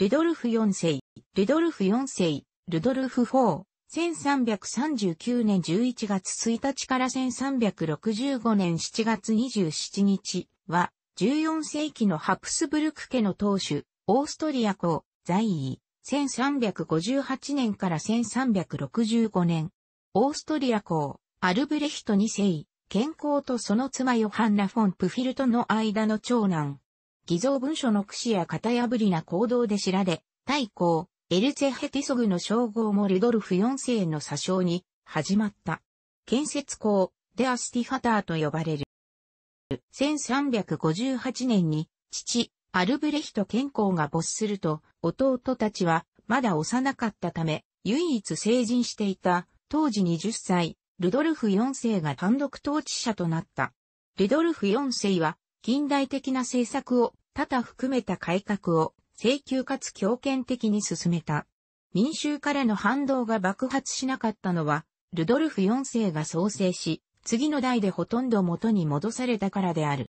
ルドルフ4世、ルドルフ4世、ルドルフ4、1339年11月1日から1365年7月27日は、14世紀のハプスブルク家の当主、オーストリア公、在位、1358年から1365年、オーストリア公、アルブレヒト2世、健康とその妻ヨハンナ・フォン・プフィルとの間の長男、偽造文書の駆使や型破りな行動で知られ、大公、エルツェヘティソグの称号もルドルフ4世の詐称に始まった。建設公、デアスティファターと呼ばれる。1358年に父、アルブレヒト健康が没すると、弟たちはまだ幼かったため、唯一成人していた、当時20歳、ルドルフ4世が単独統治者となった。ルドルフ4世は、近代的な政策を多々含めた改革を請求かつ強権的に進めた。民衆からの反動が爆発しなかったのは、ルドルフ4世が創生し、次の代でほとんど元に戻されたからである。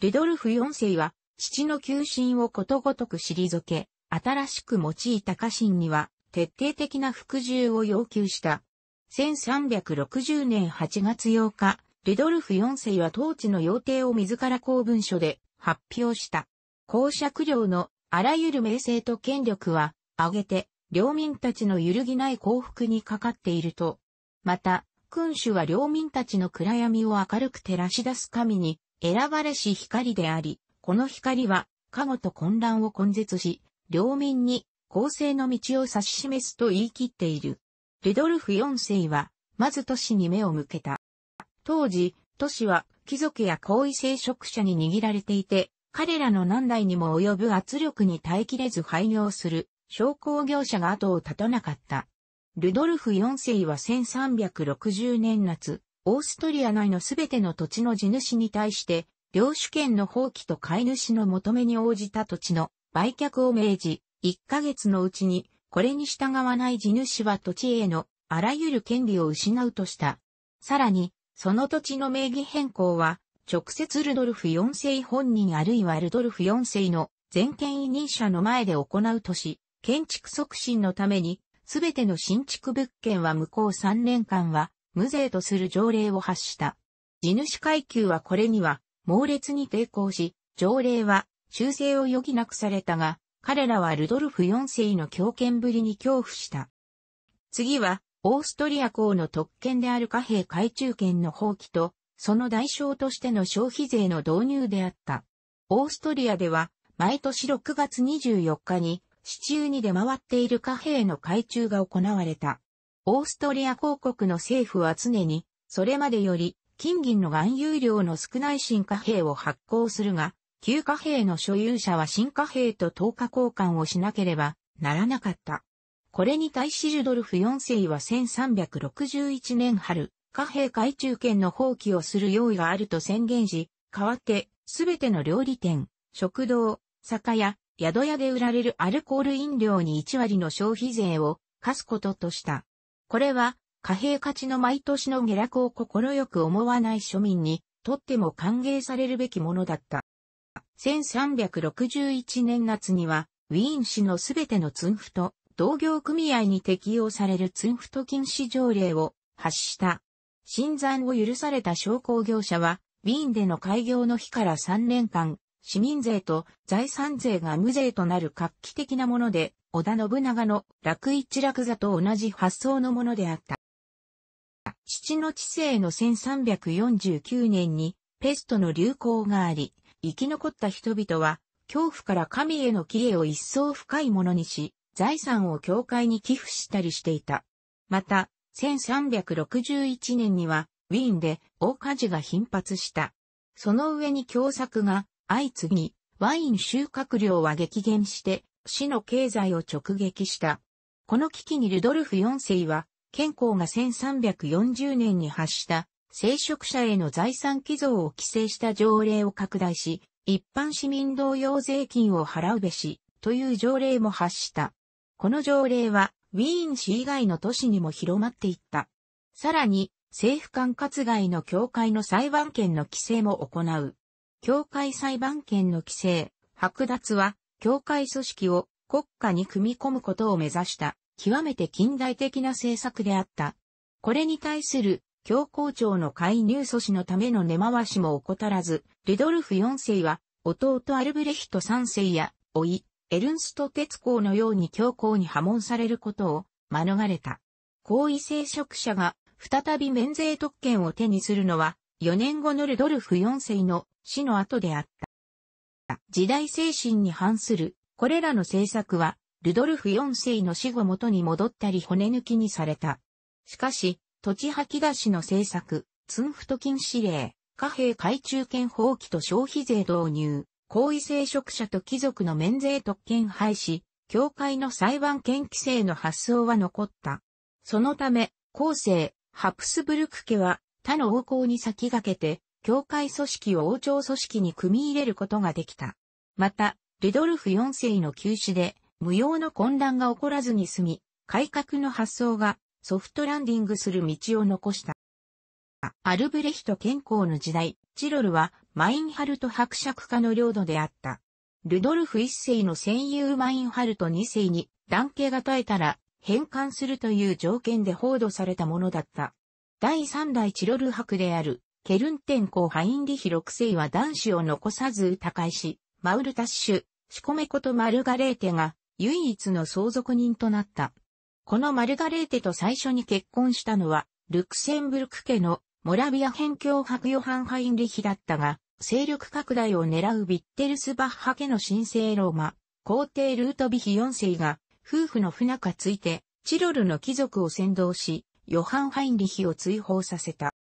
ルドルフ4世は、父の求心をことごとく退け、新しく用いた家臣には、徹底的な服従を要求した。1360年8月8日、ルドルフ4世は当地の要定を自ら公文書で発表した。公爵領のあらゆる名声と権力は、挙げて、領民たちの揺るぎない幸福にかかっていると。また、君主は領民たちの暗闇を明るく照らし出す神に、選ばれし光であり、この光は、加護と混乱を根絶し、領民に公正の道を指し示すと言い切っている。ルドルフ4世は、まず都市に目を向けた。当時、都市は貴族や高位聖職者に握られていて、彼らの何代にも及ぶ圧力に耐えきれず廃業する商工業者が後を絶たなかった。ルドルフ4世は1360年夏、オーストリア内のすべての土地の地主に対して、領主権の放棄と飼い主の求めに応じた土地の売却を命じ、1ヶ月のうちに、これに従わない地主は土地へのあらゆる権利を失うとした。さらに、その土地の名義変更は、直接ルドルフ4世本人あるいはルドルフ4世の全権委任者の前で行うとし、建築促進のために、すべての新築物件は向こう3年間は無税とする条例を発した。地主階級はこれには猛烈に抵抗し、条例は修正を余儀なくされたが、彼らはルドルフ4世の強権ぶりに恐怖した。次は、オーストリア公の特権である貨幣改鋳権の放棄と、その代償としての消費税の導入であった。オーストリアでは、毎年6月24日に、市中に出回っている貨幣の改鋳が行われた。オーストリア公国の政府は常に、それまでより、金銀の含有量の少ない新貨幣を発行するが、旧貨幣の所有者は新貨幣と等価交換をしなければならなかった。これに対しジュドルフ4世は1361年春、貨幣改中権の放棄をする用意があると宣言し、代わって、すべての料理店、食堂、酒屋、宿屋で売られるアルコール飲料に1割の消費税を課すこととした。これは、貨幣価値の毎年の下落を快く思わない庶民にとっても歓迎されるべきものだった。1361年夏には、ウィーン市のすべてのツンフと同業組合に適用されるツンフト禁止条例を発した。新山を許された商工業者は、ウィーンでの開業の日から3年間、市民税と財産税が無税となる画期的なもので、織田信長の楽一楽座と同じ発想のものであった。父の治世の1349年にペストの流行があり、生き残った人々は恐怖から神への帰依を一層深いものにし、財産を教会に寄付したりしていた。また、1361年には、ウィーンで大火事が頻発した。その上に凶作が相次ぎ、ワイン収穫量は激減して、市の経済を直撃した。この危機にルドルフ4世は、健康が1340年に発した聖職者への財産寄贈を規制した条例を拡大し、一般市民同様税金を払うべし、という条例も発した。この条例は、ウィーン市以外の都市にも広まっていった。さらに、政府管轄外の教会の裁判権の規制も行う。教会裁判権の規制、剥奪は、教会組織を国家に組み込むことを目指した、極めて近代的な政策であった。これに対する、教皇庁の介入阻止のための根回しも怠らず、ルドルフ4世は、弟アルブレヒト3世や、甥、エルンスト鉄鋼のように強硬に破門されることを免れた。高位聖職者が再び免税特権を手にするのは4年後のルドルフ4世の死の後であった。時代精神に反するこれらの政策はルドルフ4世の死後元に戻ったり骨抜きにされた。しかし、土地吐き出しの政策、ツンフト禁止令、貨幣改中権放棄と消費税導入、高位聖職者と貴族の免税特権廃止、教会の裁判権規制の発想は残った。そのため、後世、ハプスブルク家は他の王侯に先駆けて、教会組織を王朝組織に組み入れることができた。また、ルドルフ4世の休止で、無用の混乱が起こらずに済み、改革の発想がソフトランディングする道を残した。アルブレヒト健康の時代、チロルはマインハルト伯爵家の領土であった。ルドルフ一世の戦友マインハルト二世に男系が絶えたら返還するという条件で報道されたものだった。第三代チロル伯であるケルンテン公ハインリヒ六世は男子を残さず他界し、マウルタッシュ、シコメコとマルガレーテが唯一の相続人となった。このマルガレーテと最初に結婚したのは、ルクセンブルク家のモラビア辺境伯ヨハン・ハインリヒだったが、勢力拡大を狙うビッテルスバッハ家の神聖ローマ、皇帝ルートビヒ4世が、夫婦の不仲ついて、チロルの貴族を先導し、ヨハン・ハインリヒを追放させた。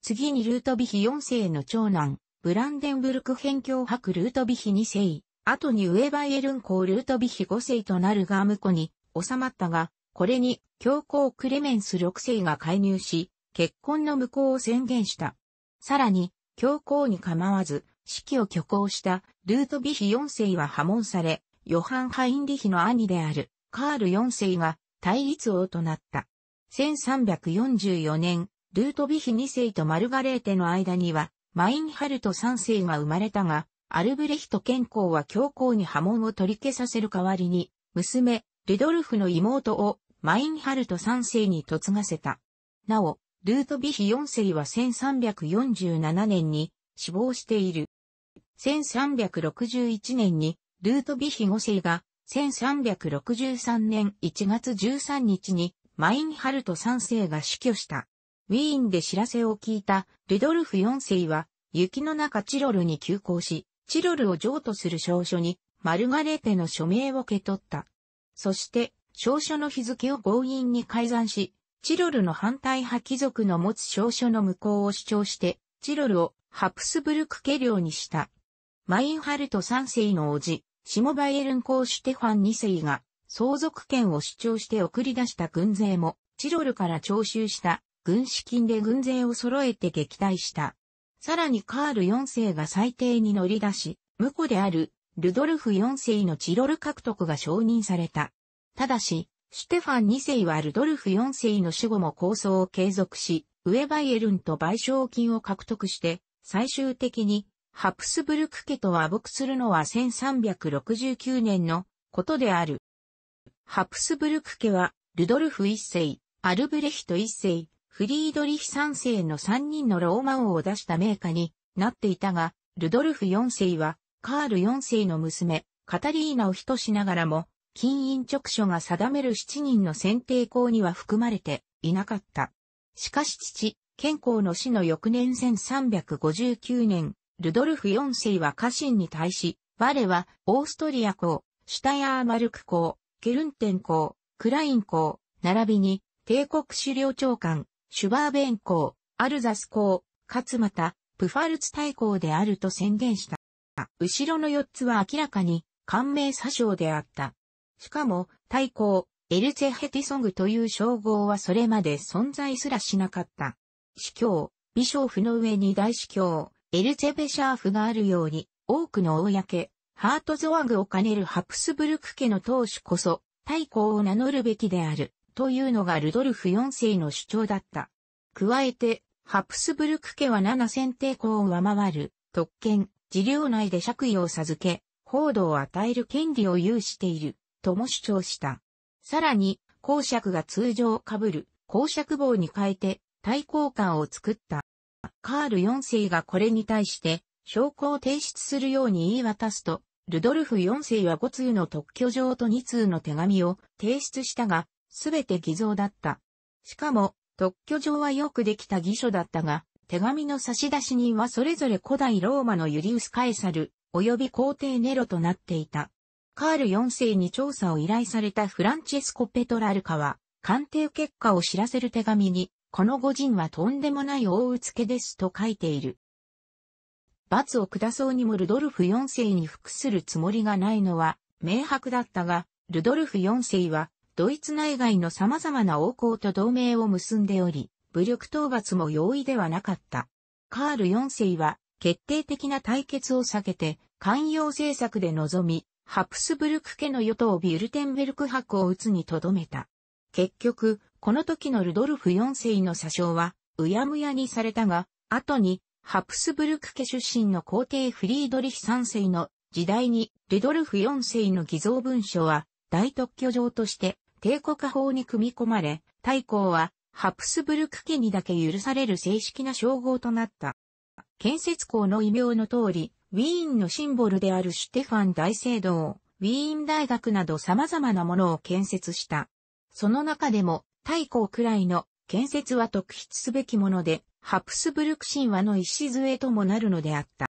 次にルートビヒ4世の長男、ブランデンブルク辺境伯ルートビヒ2世、後にウェバイエルン公ルートビヒ5世となるガーム湖に収まったが、これに教皇クレメンス6世が介入し、結婚の無効を宣言した。さらに、教皇に構わず、指揮を挙行したルートヴィヒ4世は破門され、ヨハン・ハインリヒの兄であるカール4世が対立王となった。1344年、ルートヴィヒ2世とマルガレーテの間には、マインハルト3世が生まれたが、アルブレヒト健康は教皇に破門を取り消させる代わりに、娘、ルドルフの妹をマインハルト3世に嫁がせた。なお、ルートビヒ4世は1347年に死亡している。1361年にルートビヒ5世が1363年1月13日にマインハルト3世が死去した。ウィーンで知らせを聞いたルドルフ4世は雪の中チロルに急行し、チロルを譲渡する証書にマルガレーテの署名を受け取った。そして、証書の日付を強引に改ざんし、チロルの反対派貴族の持つ証書の無効を主張して、チロルをハプスブルク家領にした。マインハルト3世の叔父、シモバイエルン公シュテファン2世が相続権を主張して送り出した軍勢も、チロルから徴収した軍資金で軍勢を揃えて撃退した。さらにカール4世が最低に乗り出し、婿であるルドルフ4世のチロル獲得が承認された。ただし、シュテファン2世はルドルフ4世の死後も構想を継続し、ウェバイエルンと賠償金を獲得して、最終的にハプスブルク家と和睦するのは1369年のことである。ハプスブルク家は、ルドルフ1世、アルブレヒト1世、フリードリヒ3世の3人のローマ王を出した名家になっていたが、ルドルフ4世は、カール4世の娘、カタリーナを人しながらも、金印直書が定める七人の選定校には含まれていなかった。しかし父、健康の死の翌年1359年、ルドルフ4世は家臣に対し、我はオーストリア校、シュタヤーマルク校、ケルンテン校、クライン校、並びに帝国資料長官、シュバーベン校、アルザス校、かつまた、プファルツ大校であると宣言した。後ろの四つは明らかに、官名詐称であった。しかも、対抗、エルチェヘティソングという称号はそれまで存在すらしなかった。司教、ビショーフの上に大司教、エルチェベシャーフがあるように、多くの公、ハートゾアグを兼ねるハプスブルク家の当主こそ、太公を名乗るべきである、というのがルドルフ4世の主張だった。加えて、ハプスブルク家は7選定公を上回る、特権、事領内で爵位を授け、報道を与える権利を有している。とも主張した。さらに、公爵が通常被る公爵帽に変えて対抗感を作った。カール4世がこれに対して証拠を提出するように言い渡すと、ルドルフ4世は5通の特許状と2通の手紙を提出したが、すべて偽造だった。しかも、特許状はよくできた偽書だったが、手紙の差出人はそれぞれ古代ローマのユリウス・カエサル、及び皇帝ネロとなっていた。カール4世に調査を依頼されたフランチェスコ・ペトラルカは、鑑定結果を知らせる手紙に、この五人はとんでもない大うつけですと書いている。罰を下そうにもルドルフ4世に服するつもりがないのは明白だったが、ルドルフ4世はドイツ内外の様々な王侯と同盟を結んでおり、武力討伐も容易ではなかった。カール4世は決定的な対決を避けて、寛容政策で臨み、ハプスブルク家の与党ビュルテンベルク伯を打つにとどめた。結局、この時のルドルフ4世の詐称は、うやむやにされたが、後に、ハプスブルク家出身の皇帝フリードリヒ3世の時代に、ルドルフ4世の偽造文書は、大特許状として、帝国法に組み込まれ、大公は、ハプスブルク家にだけ許される正式な称号となった。建設校の異名の通り、ウィーンのシンボルであるシュテファン大聖堂、ウィーン大学など様々なものを建設した。その中でも、太古くらいの建設は特筆すべきもので、ハプスブルク神話の礎ともなるのであった。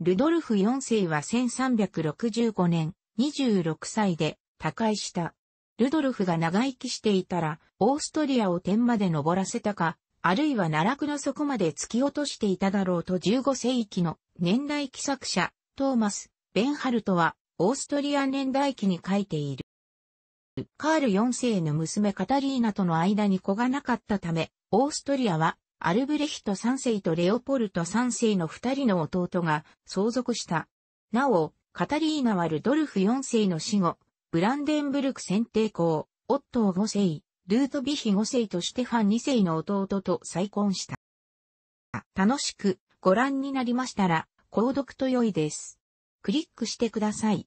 ルドルフ4世は1365年、26歳で他界した。ルドルフが長生きしていたら、オーストリアを天まで登らせたか、あるいは奈落の底まで突き落としていただろうと15世紀の年代記作者、トーマス・ベンハルトは、オーストリア年代記に書いている。カール4世の娘カタリーナとの間に子がなかったため、オーストリアは、アルブレヒト3世とレオポルト3世の2人の弟が相続した。なお、カタリーナはルドルフ4世の死後、ブランデンブルク選定校、オットー5世、ルートビヒ5世とステファン2世の弟と再婚した。楽しくご覧になりましたら、購読と良いです。クリックしてください。